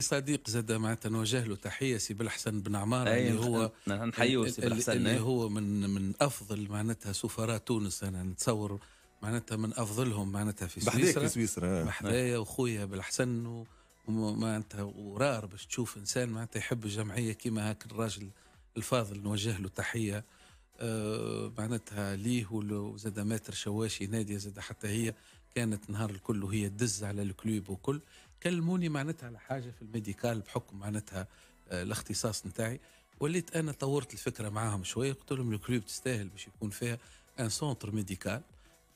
صديق زاد معناتها نوجه له تحيه سي بلحسن بن عمار اللي هو نحيو سي بلحسن اللي إيه؟ هو من من افضل معناتها سفراء تونس انا نتصور معناتها من افضلهم معناتها في سويسرا في سويسرا محذايا إيه. وخويا بلحسن ومعناتها ورار باش تشوف انسان معناتها يحب الجمعيه كيما هاك الراجل الفاضل نوجه له تحيه آه، معناتها ليه وزاد ماتر شواشي ناديه زاد حتى هي كانت نهار الكل وهي تدز على الكلوب وكل كلموني معناتها على حاجه في الميديكال بحكم معناتها آه، الاختصاص نتاعي وليت انا طورت الفكره معاهم شويه قلت لهم الكلوب تستاهل باش يكون فيها ان سونتر ميديكال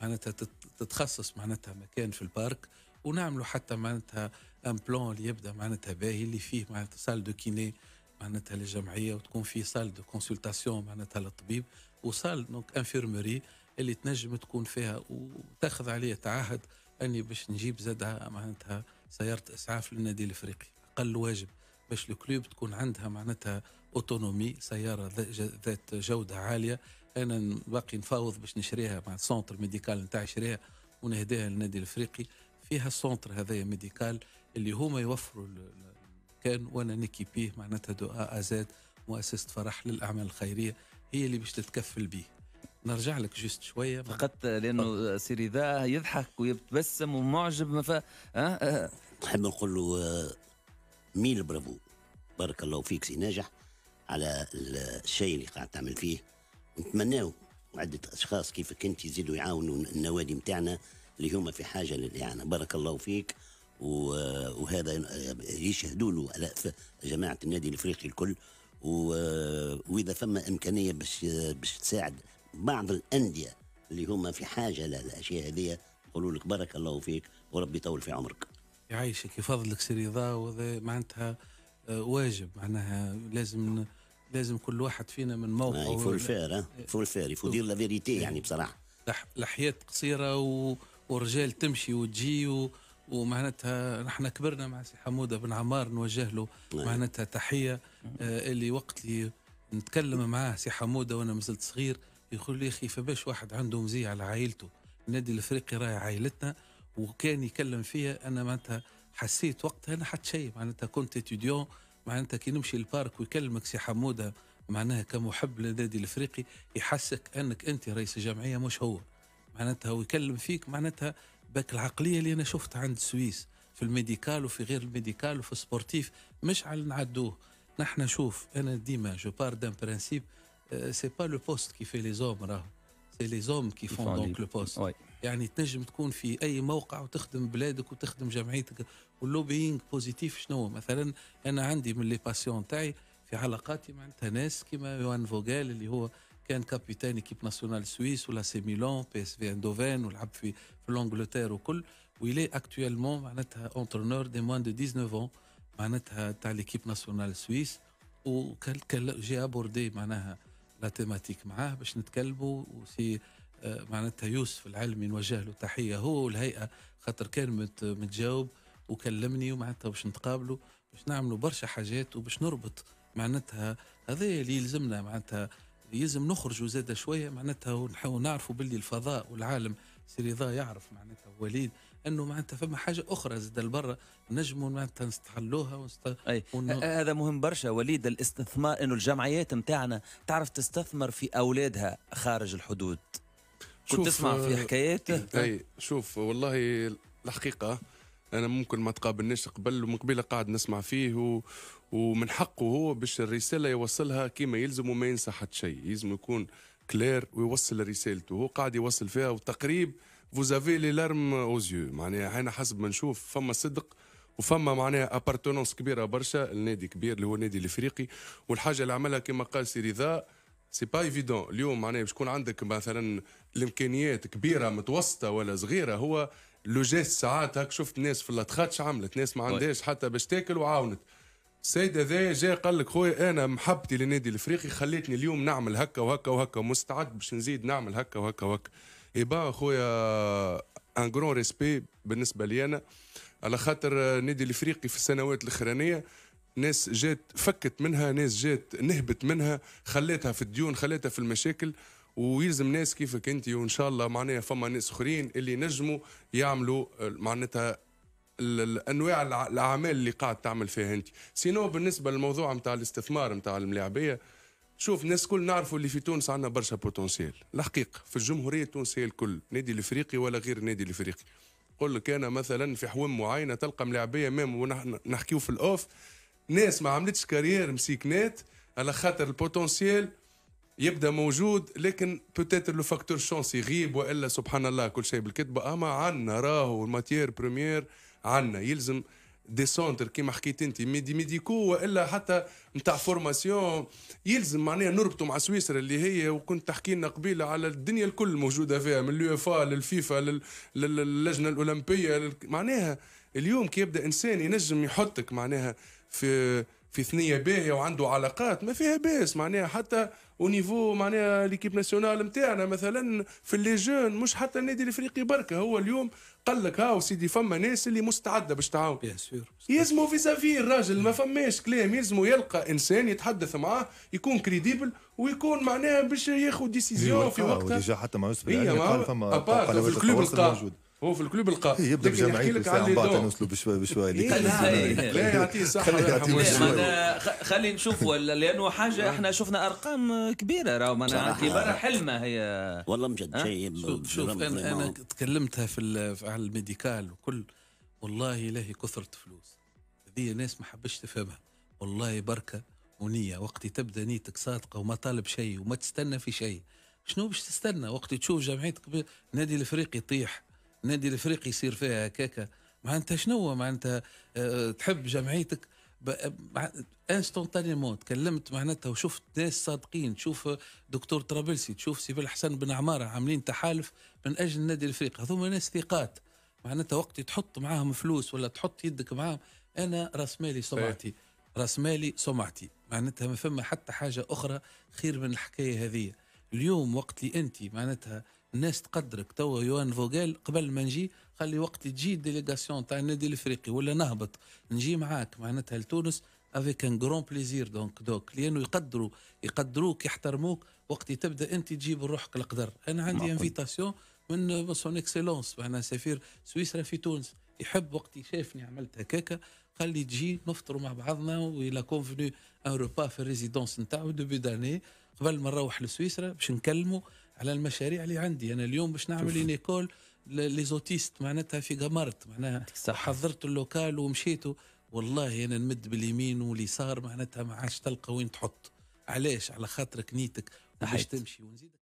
معناتها تتخصص معناتها مكان في البارك ونعملوا حتى معناتها ان بلون اللي يبدا معناتها باهي اللي فيه معناتها سال دو كيني معناتها للجمعيه وتكون فيه سال دو كونسلتاسيون معناتها للطبيب وسال دونك انفيرمري اللي تنجم تكون فيها وتاخذ عليها تعهد اني باش نجيب زادها معناتها سياره اسعاف للنادي الافريقي اقل واجب باش الكلوب تكون عندها معناتها اوتونومي سياره ذات جوده عاليه انا باقي نفاوض باش نشريها مع السونتر ميديكال نتاع شريها ونهديها للنادي الافريقي فيها السونتر هذايا ميديكال اللي هما يوفروا كان وانا نكيبيه معناتها دو ا ازاد مؤسسه فرح للاعمال الخيريه هي اللي باش تتكفل به نرجع لك جست شويه فقط لانه سيري ذا يضحك ويبتسم ومعجب ما ف... أه؟ أه؟ نحب نقول له آه، ميل برافو بارك الله فيك سي ناجح على الشيء اللي قاعد تعمل فيه نتمناو عدة أشخاص كيفك أنت يزيدوا يعاونوا النوادي متاعنا اللي هما في حاجة للإعانة بارك الله فيك آه، وهذا آه، يشهدوا له الاف جماعه النادي الافريقي الكل واذا فما امكانيه باش باش تساعد بعض الانديه اللي هما في حاجه للاشياء هذه يقولوا لك بارك الله فيك وربي يطول في عمرك يعيشك يفضلك سير رضا وهذا معناتها آه، واجب معناها لازم لازم كل واحد فينا من موقعه آه، يفول فير آه، يفول فير يفول دير لا فيريتي إيه. يعني بصراحه الحياه قصيره و... ورجال تمشي وتجي و... ومعناتها نحن كبرنا مع سي حموده بن عمار نوجه له نعم. معناتها تحيه آه اللي وقت اللي نتكلم معاه سي حموده وانا مازلت صغير يقول لي اخي فباش واحد عنده مزيه على عائلته النادي الافريقي راهي عائلتنا وكان يكلم فيا انا معناتها حسيت وقتها انا حتى شيء معناتها كنت اتيديون معناتها كي نمشي للبارك ويكلمك سي حموده معناها كمحب للنادي الافريقي يحسك انك انت رئيس الجمعيه مش هو معناتها ويكلم فيك معناتها باك العقليه اللي انا شفتها عند السويس في الميديكال وفي غير الميديكال وفي السبورتيف مش على نعدوه نحن نشوف انا ديما جو بار دان برانسيب سي با لو بوست كي في لي زوم راهو سي لي زوم كي فون دونك لو بوست يعني تنجم تكون في اي موقع وتخدم بلادك وتخدم جمعيتك واللوبينغ بوزيتيف شنو مثلا انا عندي من لي باسيون تاعي في علاقاتي معناتها ناس كيما يوان فوغال اللي هو كان كابيتان ايكيب ناسيونال سويس ولا سي ميلون بي اس في اندوفان ولعب في في لانجلتير وكل ويلي اكتويلمون معناتها اونترونور دي موان دو 19 اون معناتها تاع ليكيب ناسيونال سويس وكان جي ابوردي معناها لا تيماتيك معاه باش نتكلموا وسي آه، معناتها يوسف العلمي نوجه له تحيه هو والهيئه خاطر كان متجاوب وكلمني ومعناتها باش نتقابلوا باش نعملوا برشا حاجات وباش نربط معناتها هذا اللي يلزمنا معناتها يلزم نخرجوا زاده شويه معناتها ونحاول نعرفوا باللي الفضاء والعالم سي رضا يعرف معناتها وليد انه معناتها فما حاجه اخرى زاد برا نجموا معناتها نستغلوها ونست... ون... هذا مهم برشا وليد الاستثمار انه الجمعيات نتاعنا تعرف تستثمر في اولادها خارج الحدود كنت تسمع في آه، حكايات اي شوف والله الحقيقه انا ممكن ما تقابلناش قبل ومن قبيله قاعد نسمع فيه و... ومن حقه هو باش الرساله يوصلها كما يلزم وما ينسى حتى شيء يلزم يكون كلير ويوصل رسالته هو قاعد يوصل فيها وتقريب فوزافي لي لارم او زيو معناها انا حسب ما نشوف فما صدق وفما معناها ابارتونونس كبيره برشا النادي كبير اللي هو النادي الافريقي والحاجه اللي عملها كما قال سي رضا سي با ايفيدون اليوم معناها باش تكون عندك مثلا الامكانيات كبيره متوسطه ولا صغيره هو لو جيست ساعات هاك شفت ناس في الاتخاتش عملت ناس ما طيب. عندهاش حتى باش تاكل وعاونت السيد هذا جاء قال لك خويا انا محبتي للنادي الافريقي خليتني اليوم نعمل هكا وهكا وهكا مستعد باش نزيد نعمل هكا وهكا وهكا اي با خويا ان غرون ريسبي بالنسبه لي انا على خاطر نادي الافريقي في السنوات الاخرانيه ناس جات فكت منها ناس جات نهبت منها خليتها في الديون خليتها في المشاكل ويلزم ناس كيفك انت وان شاء الله معناها فما ناس اخرين اللي نجموا يعملوا معناتها الانواع الاعمال اللي قاعد تعمل فيها انت سينو بالنسبه للموضوع نتاع الاستثمار نتاع الملاعبيه شوف الناس كل نعرفوا اللي في تونس عندنا برشا بوتنسيال الحقيقه في الجمهوريه التونسيه الكل نادي الافريقي ولا غير النادي الافريقي قول لك انا مثلا في حوم معينه تلقى ملاعبيه مام ونحكيو في الاوف ناس ما عملتش كارير مسيكنات على خاطر البوتنسيال يبدا موجود لكن بوتيتر لو فاكتور شونس يغيب والا سبحان الله كل شيء بالكذبه اما عندنا راهو الماتيير بريمير عندنا يلزم دي سونتر كيما حكيت انت ميدي ميديكو والا حتى نتاع فورماسيون يلزم معناها نربطوا مع سويسرا اللي هي وكنت تحكي لنا قبيله على الدنيا الكل موجوده فيها من اليوفا للفيفا للجنه الاولمبيه معناها اليوم كي يبدا انسان ينجم يحطك معناها في في ثنيه باهيه وعنده علاقات ما فيها باس معناها حتى ونيفو معناها ليكيب ناسيونال نتاعنا مثلا في لي جون مش حتى النادي الافريقي بركه هو اليوم قال لك هاو سيدي فما ناس اللي مستعده باش تعاون يلزموا في سفير الراجل ما فماش كلام يلزموا يلقى انسان يتحدث معاه يكون كريديبل ويكون معناها باش ياخذ ديسيزيون في وقتها ديجا حتى ما يوسف قال فما في الكلوب القا هو في الكلوب القاف إيه، يبدا بجمعيه من بعد نوصلوا بشوي بشوي اللي إيه، إيه، يعني كان لا يعطيه الصحه خلي نشوفوا لانه حاجه آه. احنا شفنا ارقام كبيره راهو معناها برا حلمه هي والله مجد شيء شوف, شوف انا, أنا تكلمتها في على الميديكال وكل والله لهي كثرة فلوس هذه ناس ما حبش تفهمها والله بركه ونيه وقت تبدا نيتك صادقه وما طالب شيء وما تستنى في شيء شنو باش تستنى وقت تشوف جمعيتك نادي الافريقي يطيح نادي الافريقي يصير فيها هكاكا معناتها شنو معناتها آه،, أه تحب جمعيتك انستونتانيمون آه، تكلمت معناتها وشفت ناس صادقين تشوف دكتور طرابلسي تشوف سيف الحسن بن عماره عاملين تحالف من اجل النادي الافريقي هذوما ناس ثقات معناتها وقت تحط معاهم فلوس ولا تحط يدك معاهم انا راس مالي سمعتي راس مالي سمعتي معناتها ما فما حتى حاجه اخرى خير من الحكايه هذه اليوم وقت اللي انت معناتها الناس تقدرك توا يوان فوغيل قبل ما نجي خلي وقت تجي الديليغاسيون تاع النادي الافريقي ولا نهبط نجي معاك معناتها لتونس افيك ان غران بليزير دونك دوك لانه يقدروا يقدروك يحترموك وقت تبدا انت تجيب روحك القدر انا عندي انفيتاسيون من سون اكسلونس معناها سفير سويسرا في تونس يحب وقت شافني عملت هكاكا قال لي تجي نفطروا مع بعضنا ويلا كونفني ان روبا في الريزيدونس نتاعو دوبي داني قبل ما نروح لسويسرا باش نكلموا على المشاريع اللي عندي انا اليوم باش نعمل نيكول لي زوتيست معناتها في قمرت معناها حضرت اللوكال ومشيتوا والله انا نمد باليمين واليسار معناتها ما عادش تلقى وين تحط علاش على خاطرك نيتك باش تمشي ونزيد